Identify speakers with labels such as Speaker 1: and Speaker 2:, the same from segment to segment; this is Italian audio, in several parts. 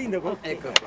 Speaker 1: sindaco. Ecco. ecco.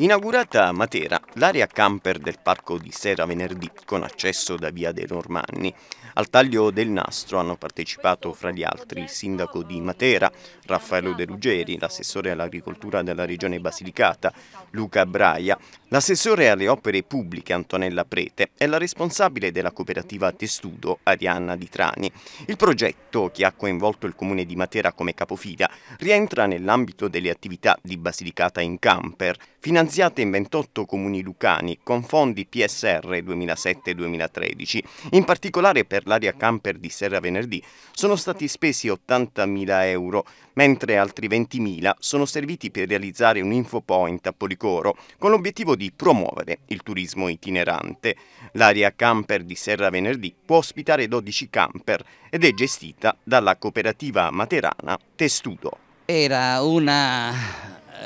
Speaker 2: Inaugurata a Matera, l'area camper del parco di Sera Venerdì con accesso da via dei Normanni. Al taglio del nastro hanno partecipato fra gli altri il sindaco di Matera, Raffaello De Ruggeri, l'assessore all'agricoltura della regione Basilicata, Luca Braia, l'assessore alle opere pubbliche Antonella Prete e la responsabile della cooperativa Testudo Arianna Di Trani. Il progetto, che ha coinvolto il comune di Matera come capofila, rientra nell'ambito delle attività di Basilicata in camper, finanziate in 28 comuni lucani con fondi PSR 2007-2013. In particolare per l'area camper di Serra Venerdì sono stati spesi 80.000 euro, mentre altri 20.000 sono serviti per realizzare un infopoint a Policoro con l'obiettivo di promuovere il turismo itinerante. L'area camper di Serra Venerdì può ospitare 12 camper ed è gestita dalla cooperativa materana Testudo.
Speaker 3: Era una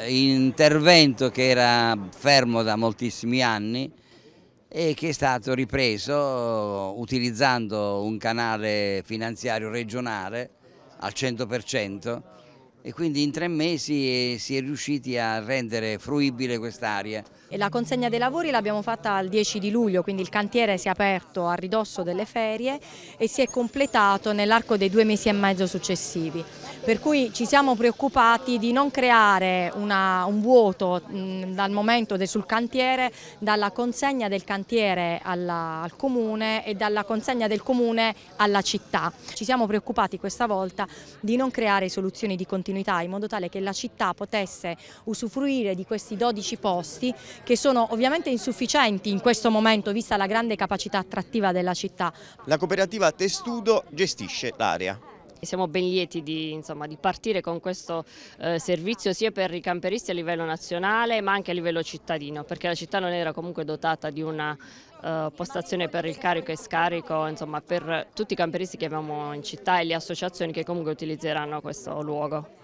Speaker 3: intervento che era fermo da moltissimi anni e che è stato ripreso utilizzando un canale finanziario regionale al 100% e quindi in tre mesi si è riusciti a rendere fruibile quest'area. E la consegna dei
Speaker 1: lavori l'abbiamo fatta il 10 di luglio, quindi il cantiere si è aperto a ridosso delle ferie e si è completato nell'arco dei due mesi e mezzo successivi. Per cui ci siamo preoccupati di non creare una, un vuoto mh, dal momento del, sul cantiere, dalla consegna del cantiere alla, al comune e dalla consegna del comune alla città. Ci siamo preoccupati questa volta di non creare soluzioni di continuità in modo tale che la città potesse usufruire di questi 12 posti che sono ovviamente insufficienti in questo momento vista la grande capacità attrattiva della città.
Speaker 2: La cooperativa Testudo gestisce l'area.
Speaker 1: Siamo ben lieti di, insomma, di partire con questo
Speaker 4: eh, servizio sia per i camperisti a livello nazionale ma anche a livello cittadino perché la città non era comunque dotata di una eh, postazione per il carico e scarico insomma, per tutti i camperisti che abbiamo in città e le associazioni che comunque utilizzeranno questo luogo.